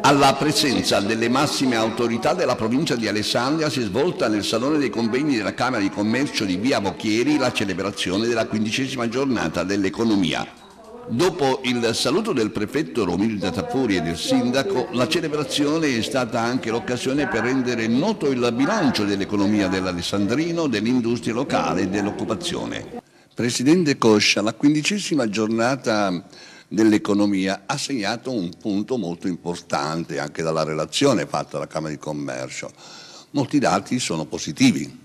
Alla presenza delle massime autorità della provincia di Alessandria si è svolta nel Salone dei Convegni della Camera di Commercio di Via Bocchieri la celebrazione della quindicesima giornata dell'economia. Dopo il saluto del prefetto Romilio Datafori e del sindaco, la celebrazione è stata anche l'occasione per rendere noto il bilancio dell'economia dell'Alessandrino, dell'industria locale e dell'occupazione. Presidente Coscia, la quindicesima giornata dell'economia ha segnato un punto molto importante anche dalla relazione fatta dalla Camera di Commercio. Molti dati sono positivi.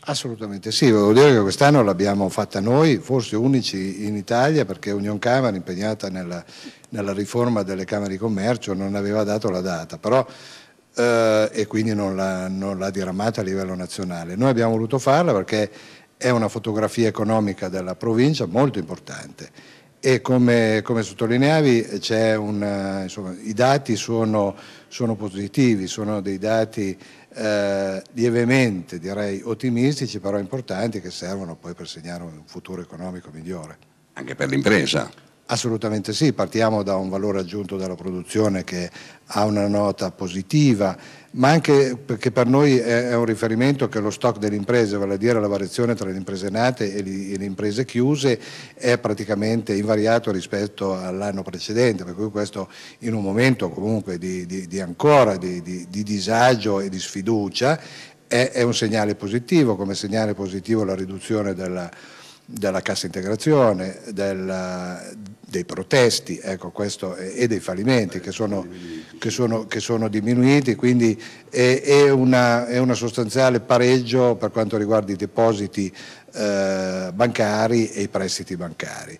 Assolutamente sì, volevo dire che quest'anno l'abbiamo fatta noi, forse unici in Italia, perché Union Camera, impegnata nella, nella riforma delle Camere di Commercio, non aveva dato la data, però Uh, e quindi non l'ha, diramata a livello nazionale. Noi abbiamo voluto farla perché è una fotografia economica della provincia molto importante e come, come sottolineavi, una, insomma, i dati sono, sono, positivi, sono dei dati eh, lievemente direi ottimistici, però importanti, che servono poi per segnare un futuro economico migliore. Anche per l'impresa. Assolutamente sì, partiamo da un valore aggiunto della produzione che ha una nota positiva, ma anche perché per noi è un riferimento che lo stock delle imprese, vale a dire la variazione tra le imprese nate e le imprese chiuse, è praticamente invariato rispetto all'anno precedente, per cui questo in un momento comunque di, di, di ancora di, di disagio e di sfiducia è, un segnale positivo, come segnale positivo la riduzione della della cassa integrazione, del, dei protesti ecco, questo, e dei fallimenti che sono, che sono, che sono diminuiti, quindi è, è, una, è una sostanziale pareggio per quanto riguarda i depositi eh, bancari e i prestiti bancari.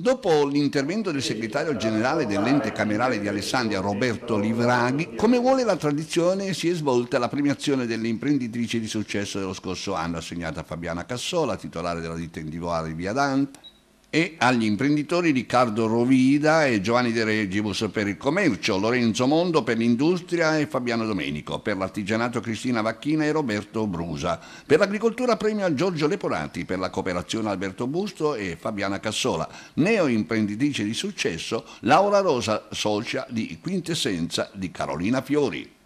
Dopo l'intervento del segretario generale dell'ente camerale di Alessandria, Roberto Livraghi, come vuole la tradizione si è svolta la premiazione delle imprenditrici di successo dello scorso anno, assegnata a Fabiana Cassola, titolare della ditta individuale di Via Dante, e agli imprenditori Riccardo Rovida e Giovanni De Regibus per il commercio, Lorenzo Mondo per l'industria e Fabiano Domenico, per l'artigianato Cristina Vacchina e Roberto Brusa, per l'agricoltura premio a Giorgio Leporati, per la cooperazione Alberto Busto e Fabiana Cassola, neo imprenditrice di successo Laura Rosa, socia di Quintessenza di Carolina Fiori.